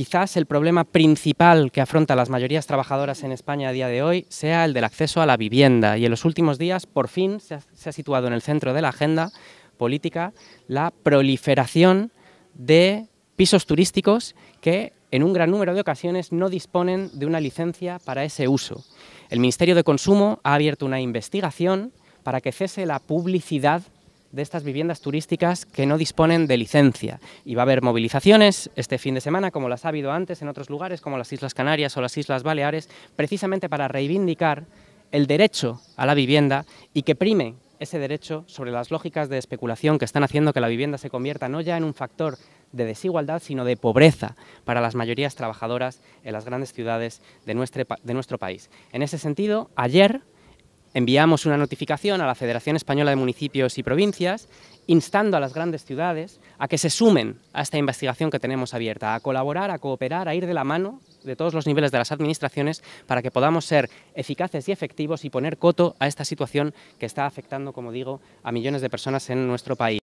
quizás el problema principal que afrontan las mayorías trabajadoras en España a día de hoy sea el del acceso a la vivienda y en los últimos días por fin se ha, situado en el centro de la agenda política la proliferación de pisos turísticos que en un gran número de ocasiones no disponen de una licencia para ese uso. El Ministerio de Consumo ha abierto una investigación para que cese la publicidad de estas viviendas turísticas que no disponen de licencia. Y va a haber movilizaciones este fin de semana, como las ha habido antes en otros lugares, como las Islas Canarias o las Islas Baleares, precisamente para reivindicar el derecho a la vivienda y que prime ese derecho sobre las lógicas de especulación que están haciendo que la vivienda se convierta no ya en un factor de desigualdad, sino de pobreza para las mayorías trabajadoras en las grandes ciudades de nuestro, de nuestro país. En ese sentido, ayer enviamos una notificación a la Federación Española de Municipios y Provincias instando a las grandes ciudades a que se sumen a esta investigación que tenemos abierta, a colaborar, a cooperar, a ir de la mano de todos los niveles de las administraciones para que podamos ser eficaces y efectivos y poner coto a esta situación que está afectando, como digo, a millones de personas en nuestro país.